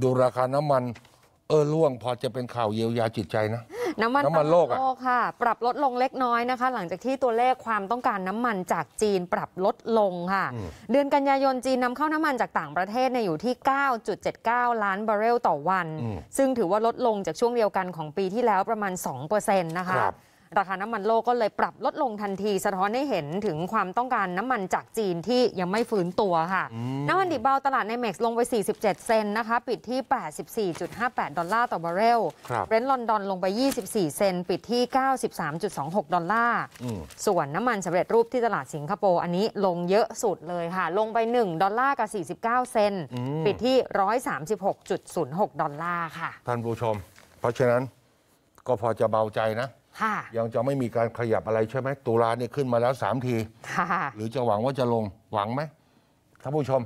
ดูราคาน้ำมันเออล่วง พอจะเป็นข่าวเยียวยาจิตใจนะ น้ำมันนมนโลกอะค่ะ ปรับลดลงเล็กน้อยนะคะ หลังจากที่ตัวเลขความต้องการน้ำมันจากจีนปรับลดลงค่ะ เดือนกันยายนจีนนำเข้าน้ำมันจากต่างประเทศในอยู่ที่ 9.79 ล้านบาร์เรลต่อวัน ซึ่งถือว่าลดลงจากช่วงเดียวกันของปีที่แล้วประมาณ2%นะคะคราคาน้ำมันโลกก็เลยปรับลดลงทันทีสะท้อนให้เห็นถึงความต้องการน้ำมันจากจีนที่ยังไม่ฟื้นตัวค่ะน้ำมันดิบเบาตลาดในเม็กซ์ลงไป 47 เซนนะคะ ปิดที่ 84.58 ดอลลาร์ต่อบาร์เรลเบรนท์ลอนดอนลงไป 24 เซนปิดที่ 93.26 ดอลลาร์ส่วนน้ำมันสำเร็จรูปที่ตลาดสิงคโปร์อันนี้ลงเยอะสุดเลยค่ะ ลงไป 1ดอลลาร์กับ49 เซนปิดที่136.06ดอลลาร์ค่ะท่านผู้ชม เพราะฉะนั้นก็พอจะเบาใจนะยังจะไม่มีการขยับอะไรใช่ไหมตุลาเนี่ยขึ้นมาแล้วสามทีหรือจะหวังว่าจะลงหวังไหมท่านผู้ชม